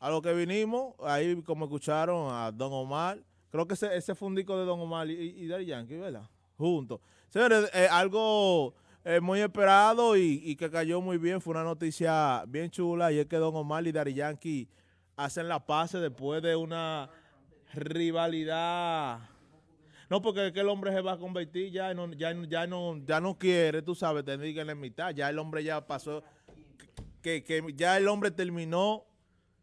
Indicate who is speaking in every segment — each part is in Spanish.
Speaker 1: a lo que vinimos, ahí como escucharon a Don Omar, creo que ese, ese fundico de Don Omar y, y Yankee, ¿verdad? Juntos. Señores, eh, algo eh, muy esperado y, que cayó muy bien, fue una noticia bien chula, y es que Don Omar y Daddy Yankee hacen la pase después de una rivalidad... No, porque que el hombre se va a convertir, ya no, ya, ya no, ya no quiere, tú sabes, te que en la mitad, ya el hombre ya pasó, que, que ya el hombre terminó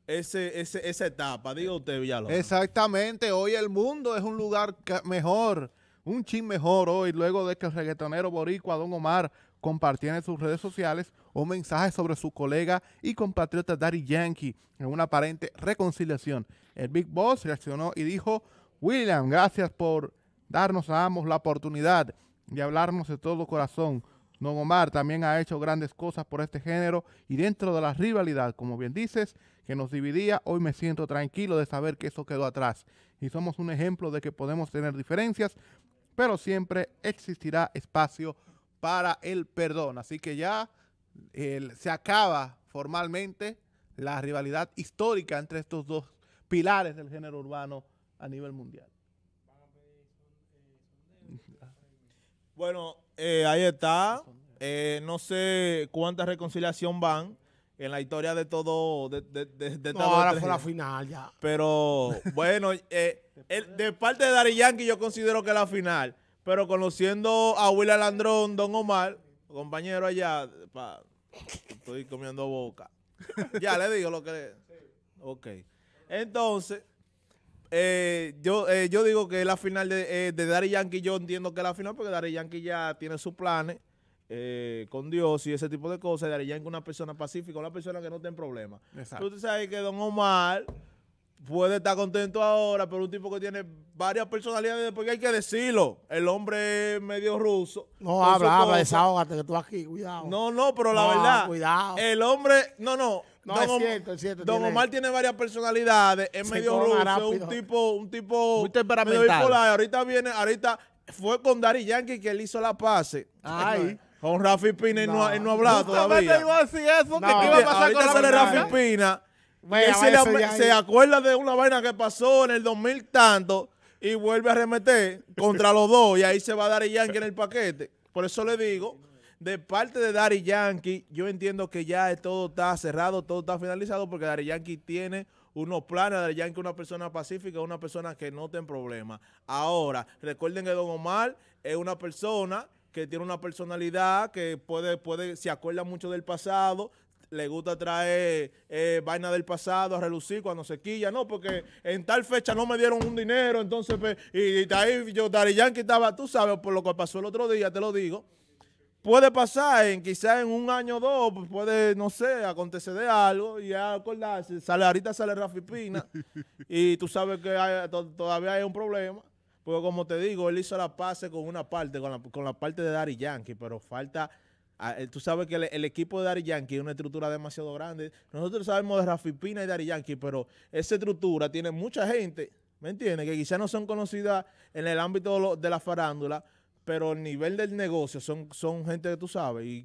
Speaker 1: ese, esa etapa, diga usted, Villalobos. Exactamente, hoy el mundo es un lugar mejor, un chin mejor hoy, luego de que el reggaetonero boricua Don Omar compartiera en sus redes sociales un mensaje sobre su colega y compatriota Daddy Yankee en una aparente reconciliación. El Big Boss reaccionó y dijo, William, gracias por darnos a ambos la oportunidad de hablarnos de todo corazón. Don Omar también ha hecho grandes cosas por este género y dentro de la rivalidad, como bien dices, que nos dividía, hoy me siento tranquilo de saber que eso quedó atrás y somos un ejemplo de que podemos tener diferencias, pero siempre existirá espacio para el perdón. Así que ya se acaba formalmente la rivalidad histórica entre estos dos pilares del género urbano a nivel mundial. Bueno, eh, ahí está. Eh, no sé cuánta reconciliación van en la historia de todo. De, de, no, ahora fue la
Speaker 2: final ya.
Speaker 1: Pero bueno, eh, de parte de Dari Yankee yo considero que la final. Pero conociendo a Will Alandrón, Don Omar, compañero allá, estoy comiendo boca. ya le digo lo que... Ok. Entonces... Eh, yo, eh, yo digo que la final de, eh, de Daddy Yankee, yo entiendo que es la final porque Dari Yankee ya tiene sus planes eh, con Dios y ese tipo de cosas. Dari Yankee es una persona pacífica, una persona que no tiene problemas. Tú sabes que Don Omar puede estar contento ahora, pero un tipo que tiene varias personalidades, porque hay que decirlo, el hombre medio ruso. No, habla, habla,
Speaker 2: desahógate, que tú aquí,
Speaker 1: cuidado. No, no, pero la verdad, el hombre, no, no, no, es cierto, es cierto. Don Omar tiene varias personalidades, es medio ruso, un tipo, un tipo Muy temperamental. Medio bipolar. Ahorita viene, ahorita fue con Dari Yankee que él hizo la pase. Ay. Con Rafi Pina y no, él no ha hablado todavía. Iba a decir eso, que ¿qué iba a pasar ahorita con Rafi Pina. se, le, acuerda de una vaina que pasó en el 2000 tanto y vuelve a remeter contra los dos y ahí se va a Yankee en el paquete. Por eso le digo de parte de Dari Yankee, yo entiendo que ya todo está cerrado, todo está finalizado, porque Dari Yankee tiene unos planes, Dari Yankee una persona pacífica, una persona que no tiene problemas. Ahora, recuerden que Don Omar es una persona que tiene una personalidad, que puede, puede, se acuerda mucho del pasado, le gusta traer eh, vaina del pasado a relucir cuando se quilla, no, porque en tal fecha no me dieron un dinero, entonces, y, ahí yo, Dari Yankee estaba, tú sabes, por lo que pasó el otro día, te lo digo, puede pasar, en, quizás en un año o dos, pues, puede, no sé, acontecer de algo y ya acordarse. Sale, ahorita sale Rafi Pina y tú sabes que todavía hay un problema. Porque como te digo, él hizo la pase con una parte, con la, parte de Dari Yankee, pero falta... Ah, eh, tú sabes que el, equipo de Dari Yankee es una estructura demasiado grande. Nosotros sabemos de Rafi Pina y Dari Yankee, pero esa estructura tiene mucha gente, ¿me entiendes? Que quizás no son conocidas en el ámbito de la farándula, pero el nivel del negocio son, son gente que tú sabes y,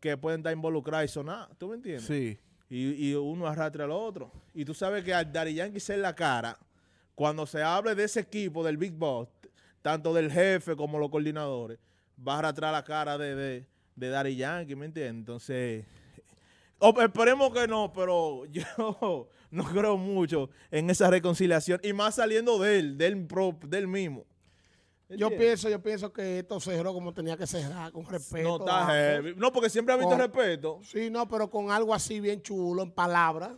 Speaker 1: que pueden estar involucradas y sonar, ah, ¿tú me entiendes? Sí. Y, uno arrastra al otro. Y tú sabes que al Dari Yankee ser la cara, cuando se hable de ese equipo, del Big Boss, tanto del jefe como los coordinadores, va a arrastrar la cara de, de, Yankee, ¿me entiendes? Entonces, esperemos que no, pero yo no creo mucho en esa reconciliación. Y más saliendo de él, del, pro, del mismo. Yo pienso,
Speaker 2: yo pienso que esto cerró como tenía que cerrar, con respeto. No, porque
Speaker 1: siempre ha habido respeto.
Speaker 2: Sí, no, pero con algo así bien chulo, en palabras,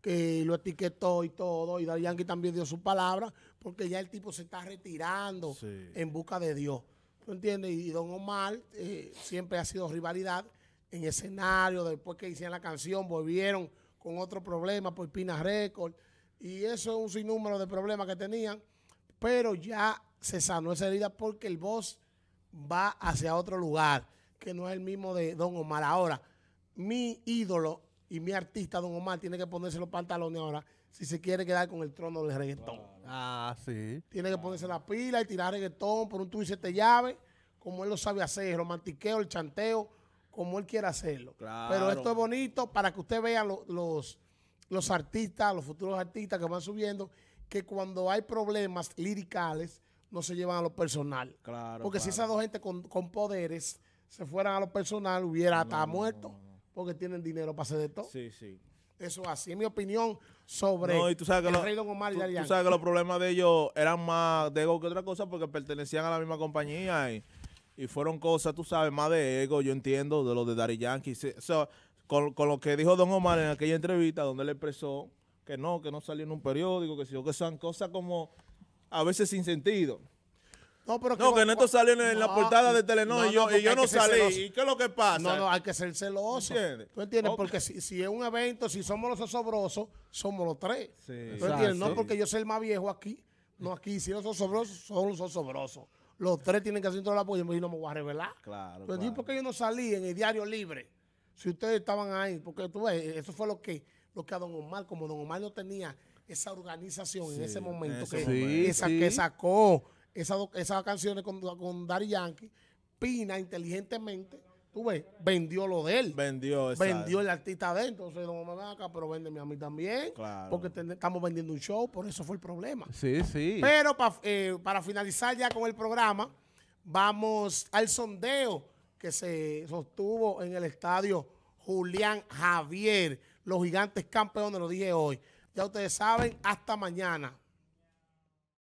Speaker 2: que lo etiquetó y todo, y Dal también dio su palabra, porque ya el tipo se está retirando en busca de Dios. ¿Tú entiendes? Y Don Omar eh, siempre ha sido rivalidad en escenario, después que hicieron la canción, volvieron con otro problema por Pina Record, y eso es un sinnúmero de problemas que tenían, pero ya se sanó esa herida porque el boss va hacia otro lugar, que no es el mismo de Don Omar. Ahora, mi ídolo y mi artista, Don Omar, tiene que ponerse los pantalones ahora si se quiere quedar con el trono del reggaetón.
Speaker 1: Ah, sí.
Speaker 2: Tiene que ponerse la pila y tirar reggaetón por un tuit te llave, como él lo sabe hacer, el romantiqueo, el chanteo, como él quiera hacerlo.
Speaker 1: Pero esto es
Speaker 2: bonito para que usted vea los, los artistas, los futuros artistas que van subiendo, que cuando hay problemas liricales, no se llevan a lo personal. Claro. Porque si esas dos gente con, poderes se fueran a lo personal, hubiera estado muerto. porque tienen dinero para hacer de todo. Sí, sí.
Speaker 1: Eso así es mi opinión sobre no, y tú sabes que el sabes que los problemas de ellos eran más de ego que otra cosa porque pertenecían a la misma compañía y, fueron cosas, tú sabes, más de ego, yo entiendo, de lo de Dari Yankee. con, con, lo que dijo Don Omar en aquella entrevista donde le expresó que no, que no salió en un periódico, que, sí que son cosas como a veces sin sentido.
Speaker 2: No, pero que, no, que Neto salió en, la portada de Telenor y yo no, yo no salí. ¿Y qué es lo que pasa? No, no, hay que ser celoso. ¿Entiendes? ¿Tú entiendes? Porque si, si, es un evento, si somos los osobrosos, somos los tres. ¿Tú entiendes? No porque yo soy el más viejo aquí. No, aquí si los osobrosos, son los osobrosos. Los tres tienen que hacer todo el apoyo y no me voy a revelar.
Speaker 1: Claro, Pero claro.
Speaker 2: porque yo no salí en el diario libre? Si ustedes estaban ahí, porque tú ves, eso fue lo que, lo que a Don Omar, como Don Omar no tenía esa organización en ese momento que, Esa, sacó esas canciones con, con Yankee, Pina inteligentemente, tú ves,
Speaker 1: vendió lo de él. Vendió, Vendió el
Speaker 2: artista de él. Entonces, no me acá, pero vende a mí también. Porque estamos vendiendo un show, por eso fue el problema.
Speaker 1: Sí, sí. Pero
Speaker 2: eh, para finalizar ya con el programa, vamos al sondeo que se sostuvo en el estadio Julián Javier. Los gigantes campeones, lo dije hoy. Ya ustedes saben, hasta mañana.